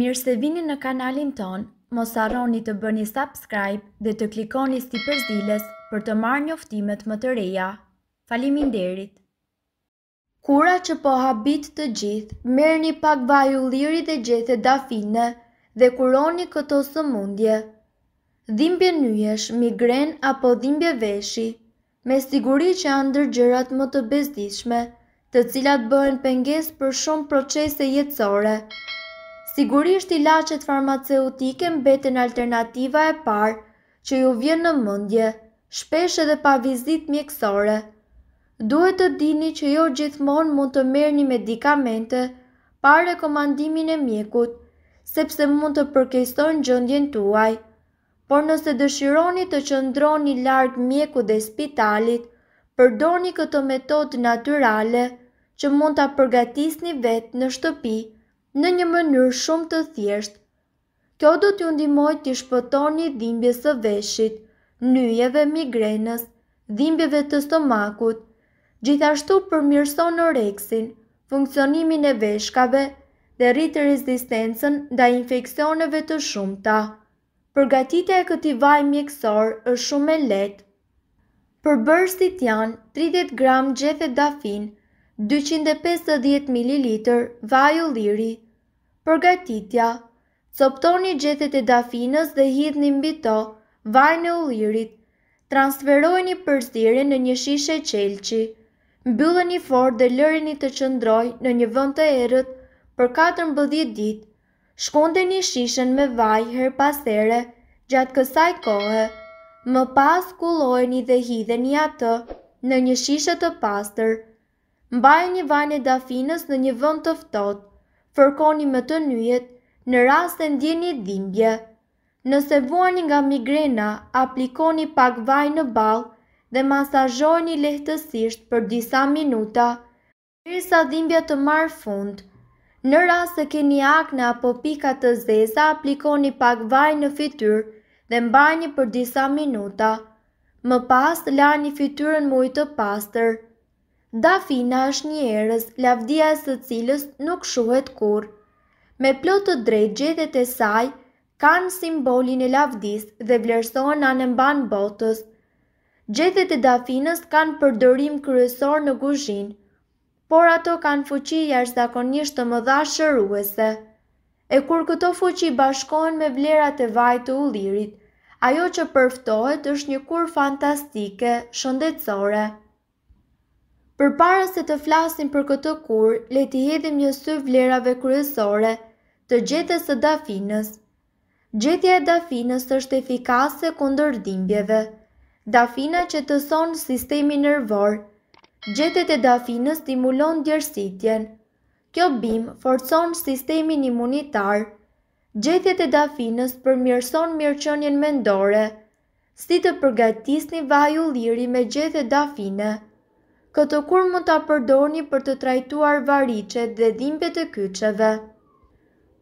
Mirë se vini në kanalin ton, mos arroni të bëni subscribe dhe të klikoni si përzdiles për të marrë njoftimet më të reja. Falimin derit! Kura që po habit të gjithë, merë një pak vaju liri dhe gjethe dafine dhe kuroni këto së mundje. Dhimbje njësh, migren apo dhimbje veshi, me siguri që gjërat më të bezdishme, të cilat bëhen penges për shumë procese jetësore, Sigurisht i lachet farmaceutike mbeten alternativa e parë që ju vjen në mundje, shpeshe dhe pa vizit mjekësore. Duhet të dini që jo gjithmon mund të merë një medikamente pa rekomandimin e mjekut, sepse mund të përkejstojnë gjëndjen tuaj. Por nëse dëshironi të qëndroni largë mjeku dhe spitalit, përdoni këto metodë naturale që mund të përgatis një vetë në shtëpi, në një mënyrë shumë të thjeshtë. Kjo do t'ju ndihmojë të shpëtoni dhimbjes së veshit, nyjeve migrenës, dhimbjeve të stomakut. Gjithashtu përmirëson oreksin, funksionimin e veshkave dhe rrit rezistencën ndaj infeksioneve të shumta. Përgatitja e këtij vaj mjekësor është shumë e lehtë. Përbërësit janë 30 gram gjethe dafin, 250 ml vaj u liri, Përgatitja Coptoni gjethet e dafinës dhe hidhni mbi to, vajnë e ullirit. Transferojni përstiri në një shishe qelqi. Mbylleni fort dhe lëreni të qëndroj në një vënd të erët për 14 dit. Shkonde një shishen me vaj her pasere gjatë kësaj kohë. Më pas kulojni dhe hidheni atë në një shishe të pastër. Mbaj një vajnë e dafinës në një vënd të ftotë fërkoni me të njët në rast e ndjeni dhimbje. Nëse vuani nga migrena, aplikoni pak vaj në balë dhe masajojni lehtësisht për disa minuta, përsa dhimbja të marë fund. Në rast të keni akne apo pika të zesa, aplikoni pak vaj në fityr dhe mbajni për disa minuta. Më pas, lani fityrën mujtë të pastër. Dafina është një erës, lavdia e së cilës nuk shuhet kur. Me plotë të drejt gjethet e saj, kanë simbolin e lavdis dhe vlerësohen anëmban botës. Gjethet e dafinës kanë përdërim kryesor në guzhin, por ato kanë fuqi jashtëzakonisht njështë të më dha shëruese. E kur këto fuqi bashkohen me vlerat e vaj të ullirit, ajo që përftohet është një kur fantastike, shëndetsore. Për para se të flasim për këtë kur, le të hedhim një sy vlerave kryesore të gjetës së dafinës. Gjetja e dafinës është efikase kundër dhimbjeve. Dafina që të sonë sistemi nërvor, gjetet e dafinës stimulon djersitjen. Kjo bim forcon sistemin imunitar, gjetjet e dafinës përmjërson mirëqënjen mendore, si të përgatisni vaju liri me gjetë e dafinës këtë kur mund të përdorni për të trajtuar variqe dhe dhimbje të kyqeve.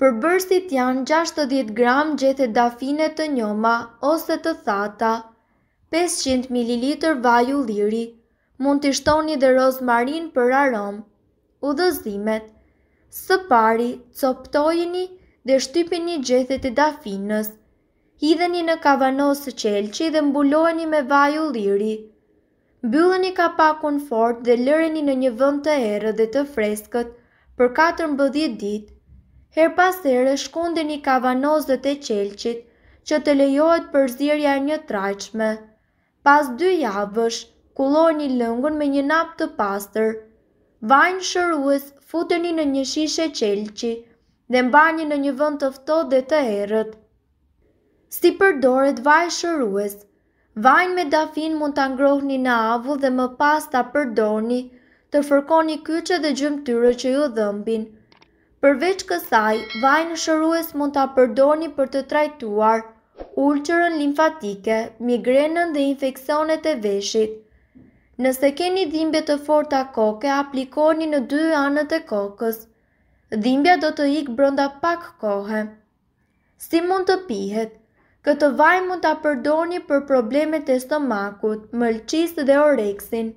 Për bërstit janë 60 gram gjethet dafine të njoma ose të thata, 500 ml vaju liri, mund të shtoni dhe rozmarin për aromë, u dhëzimet, së pari, coptojini dhe shtypini gjethet e dafinës, hidheni në kavanos së qelqi dhe mbulojni me vaju liri, liri, Byllën i ka fort dhe lëreni në një vënd të herë dhe të freskët për 14 dit, her pas herë shkunde një kavanoz dhe të qelqit që të lejohet për zirja një traqme. Pas dy javësh, kulor një lëngën me një nap të pastër, vajnë shërues, futën i në një shishe qelqi dhe mbanjë në një vënd fto dhe të herët. Si përdoret vajnë shërues, Vajnë me dafin mund të angrohni në avu dhe më pas të apërdoni, të fërkoni kyqe dhe gjëmtyre që ju dhëmbin. Përveç kësaj, vajnë shërues mund të apërdoni për të trajtuar ulqërën limfatike, migrenën dhe infekcionet e veshit. Nëse keni dhimbje të forta koke, aplikoni në dy anët e kokës. Dhimbja do të ikë brënda pak kohë. Si mund të pihet? Këtë vaj mund të apërdoni për problemet e stomakut, mëlqis dhe oreksin.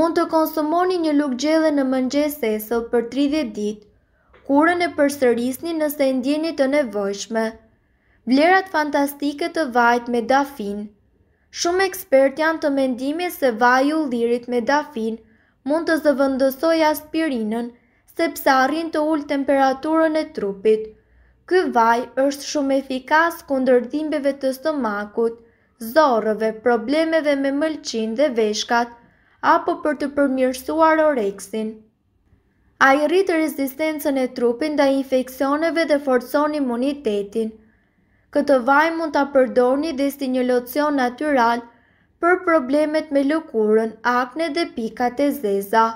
Mund të konsumoni një luk gjelle në mëngjes esëll për 30 dit, kurën e përsërisni nëse ndjeni të nevojshme. Vlerat fantastike të vajt me dafin Shumë ekspert janë të mendimi se vaj u lirit me dafin mund të zëvëndësoj aspirinën, sepse arrin të ullë temperaturën e trupit – Ky vaj është shumë efikas kundër dhimbjeve të stomakut, zorrëve, problemeve me mëlçinë dhe veshkat, apo për të përmirësuar oreksin. Ai rrit rezistencën e trupit ndaj infeksioneve dhe forcon imunitetin. Këtë vaj mund ta përdorni dhe si një locion natyral për problemet me lëkurën, akne dhe pikat e zeza.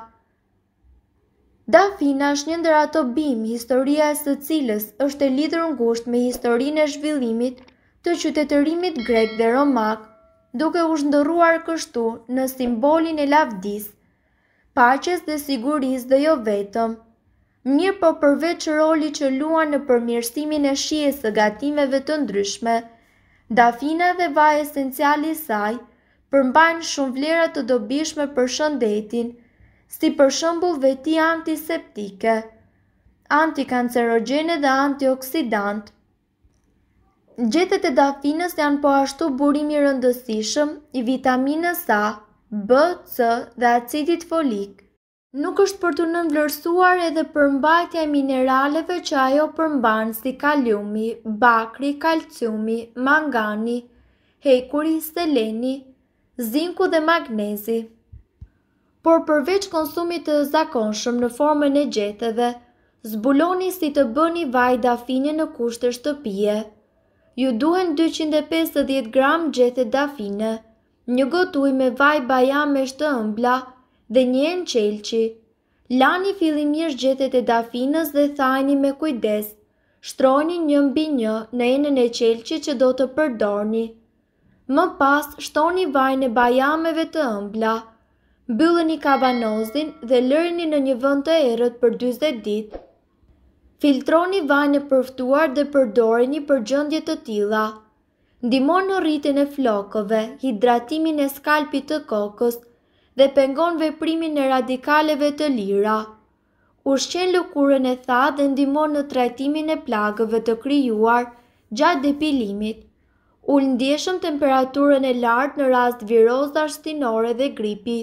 Dafina është një ndër ato bim historia e së cilës është e lidrë gusht me historinë e zhvillimit të qytetërimit grek dhe romak, duke u shndëruar kështu në simbolin e lavdis, paches dhe siguris dhe jo vetëm, mirë po përveç roli që lua në përmirësimin e shies së gatimeve të ndryshme, dafina dhe vaj esenciali saj përmbajnë shumë vlerat të dobishme për shëndetin, si për shëmbu veti antiseptike, antikancerogene dhe antioksidant. Gjetet e dafinës janë po ashtu burimi rëndësishëm i vitaminës A, B, C dhe acidit folik. Nuk është për të nënvlerësuar edhe përmbajtja e mineraleve që ajo përmban si kaliumi, bakri, kalciumi, mangani, hekuri, seleni, zinku dhe magnezi por përveç konsumit të zakonshëm në formën e gjetëve, zbuloni si të bëni vaj dafine në kushtë shtëpije. Ju duhen 250 gram gjethe dafine, një gotuj me vaj bajam me shtë ëmbla dhe një në qelqi. Lani fillim njërë gjethet e dafinës dhe thajni me kujdes, shtroni një mbi një në enën e qelqi që do të përdorni. Më pas, shtoni vaj në bajameve të ëmbla, Mbyllën i kabanozin dhe lërni në një vënd të erët për 20 ditë. Filtroni vajnë e përftuar dhe përdoreni për përgjëndje të tila. Ndimon në rritin e flokove, hidratimin e skalpit të kokës dhe pengon veprimin e radikaleve të lira. Ushqen lëkurën e tha dhe ndimon në trajtimin e plagëve të kryuar gjatë depilimit. Ullë ndjeshëm temperaturën e lartë në rast virozë arstinore dhe gripi.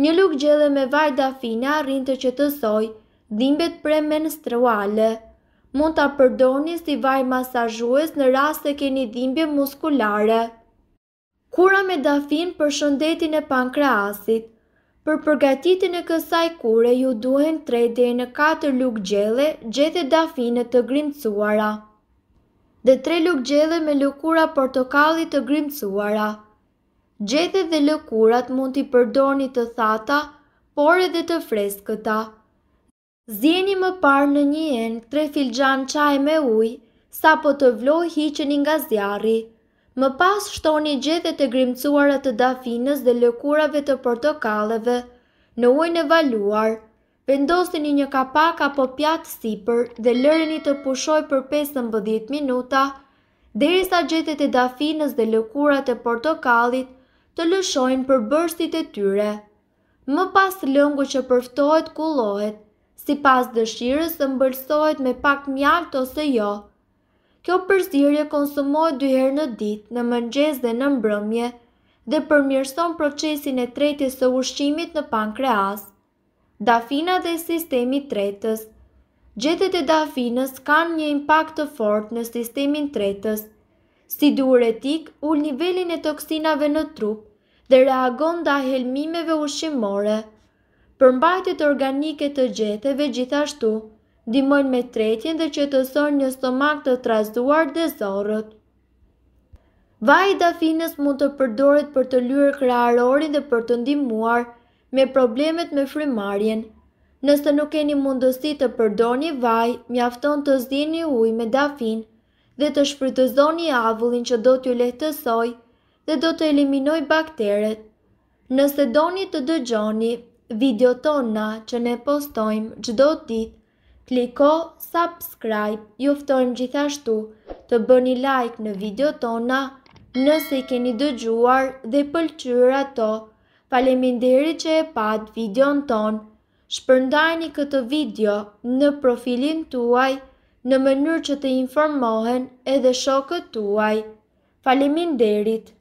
Një luk gjele me vaj dafina rinë të që të soj, dhimbet pre menstruale. Mund të përdoni si vaj masajues në rast të keni dhimbje muskulare. Kura me dafin për shëndetin e pankreasit Për përgatitin e kësaj kure ju duhen 3 dhe në 4 luk gjele gjethe dafinet të grimcuara. Dhe 3 luk gjele me lukura portokallit të grimcuara. Gjethe dhe lëkurat mund t'i përdorni të thata, por edhe të freskëta. Zjeni më parë në një enë tre filxan qaj me ujë, sa po të vloj hiqeni nga zjarri. Më pas shtoni gjethe të grimcuara të dafinës dhe lëkurave të portokaleve, në ujnë e valuar. Vendosini një kapak apo pjatë sipër dhe lëreni të pushoj për 15 minuta, derisa gjethet e dafinës dhe lëkurat e portokalit, të lëshojnë për bërstit e tyre. Më pas lëngu që përftohet kulohet, si pas dëshirës të mbërsohet me pak mjaft ose jo. Kjo përzirje konsumohet dyher në ditë, në mëngjes dhe në mbrëmje, dhe përmjërson procesin e tretjes të ushqimit në pankreas. Dafina dhe sistemi tretës Gjetet e dafinës kanë një impact të fort në sistemin tretës, Si duretik, ull nivelin e toksinave në trup dhe reagon dhe ahelmimeve ushimore. Përmbajtet organike të gjetheve gjithashtu, dimon me tretjen dhe që të sor një stomak të trazduar dhe zorët. Vaj i dafinës mund të përdoret për të lyre krearorin dhe për të ndimuar me problemet me frimarjen. Nëse nuk keni mundësi të përdoni vaj, mjafton të zdi një uj me dafinë dhe të shfrytëzoni avullin që do t'ju lehtësoj dhe do të eliminoj bakteret. Nëse doni të dëgjoni video tona që ne postojmë gjdo dit, kliko subscribe, juftojmë gjithashtu të bëni like në video tona nëse i keni dëgjuar dhe pëlqyra to. Faleminderit që e pat videon tonë. shpërndajni këtë video në profilin tuaj në mënyrë që të informohen edhe shokët tuaj. Falimin derit!